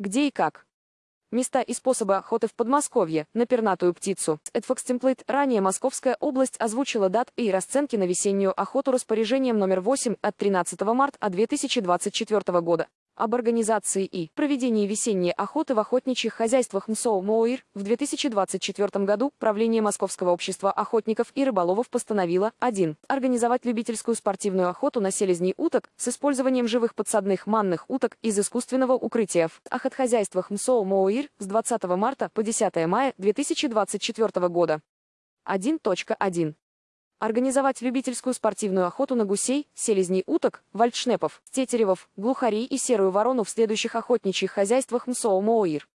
Где и как? Места и способы охоты в Подмосковье на пернатую птицу. Эдфакс Темплейт. Ранее Московская область озвучила дат и расценки на весеннюю охоту распоряжением номер 8 от 13 марта 2024 года об организации и проведении весенней охоты в охотничьих хозяйствах МСО МОИР в 2024 году правление Московского общества охотников и рыболовов постановило 1. Организовать любительскую спортивную охоту на селезней уток с использованием живых подсадных манных уток из искусственного укрытия в охотхозяйствах МСО МОИР с 20 марта по 10 мая 2024 года. 1.1 Организовать любительскую спортивную охоту на гусей, селезней уток, вальдшнепов, стетеревов, глухарей и серую ворону в следующих охотничьих хозяйствах МСО МОИР.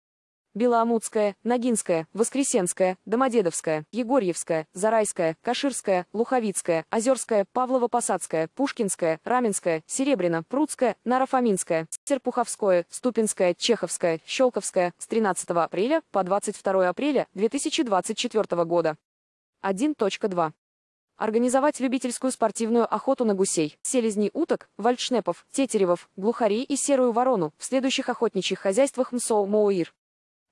Белоамудская, Ногинская, Воскресенская, Домодедовская, Егорьевская, Зарайская, Каширская, Луховицкая, Озерская, Павлово-Посадская, Пушкинская, Раменская, Серебряна, Прудская, Нарафаминская, Серпуховское, Ступинская, Чеховская, Щелковская с 13 апреля по 22 апреля 2024 года. 1.2 Организовать любительскую спортивную охоту на гусей, селезней уток, вальдшнепов, тетеревов, глухарей и серую ворону в следующих охотничьих хозяйствах МСО Моуир,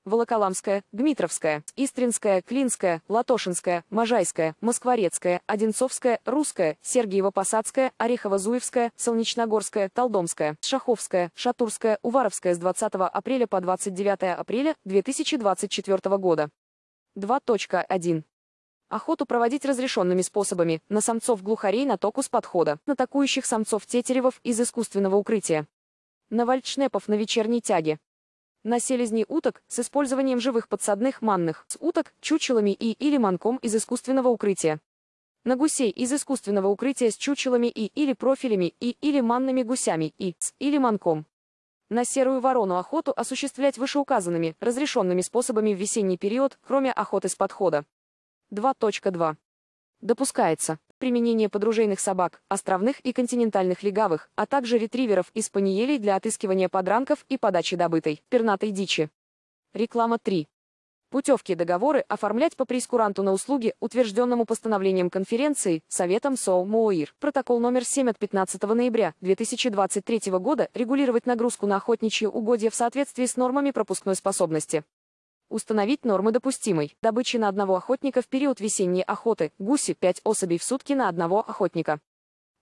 Волоколамская, Дмитровская, Истринская, Клинская, Латошинская, Можайская, Москворецкая, Одинцовская, Русская, Сергиево-Посадская, Орехово-Зуевская, Солнечногорская, Толдомская, Шаховская, Шатурская, Уваровская с 20 апреля по 29 апреля 2024 года. 2.1 Охоту проводить разрешенными способами, на самцов-глухарей на току с подхода, на атакующих самцов-тетеревов из искусственного укрытия, на вальдшнепов на вечерней тяге, на селезней уток с использованием живых подсадных манных, с уток, чучелами и или манком из искусственного укрытия, на гусей из искусственного укрытия с чучелами и или профилями и или манными гусями и с или манком. На серую ворону охоту осуществлять вышеуказанными, разрешенными способами в весенний период, кроме охоты с подхода. 2.2. Допускается применение подружейных собак, островных и континентальных легавых, а также ретриверов и спаниелей для отыскивания подранков и подачи добытой, пернатой дичи. Реклама 3. Путевки и договоры оформлять по прескуранту на услуги, утвержденному постановлением конференции, Советом СОУ МОИР. Протокол номер 7 от 15 ноября 2023 года регулировать нагрузку на охотничье угодье в соответствии с нормами пропускной способности. Установить нормы допустимой добычи на одного охотника в период весенней охоты, гуси 5 особей в сутки на одного охотника.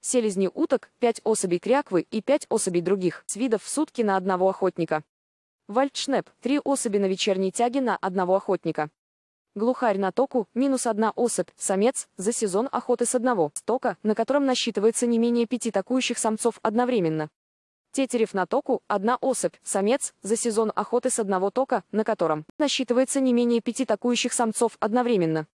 Селезни уток, 5 особей кряквы и 5 особей других с видов в сутки на одного охотника. Вальдшнеп, 3 особи на вечерней тяге на одного охотника. Глухарь на току, минус одна особь, самец, за сезон охоты с одного стока, на котором насчитывается не менее пяти такующих самцов одновременно. Тетерев на току – одна особь, самец, за сезон охоты с одного тока, на котором насчитывается не менее пяти такующих самцов одновременно.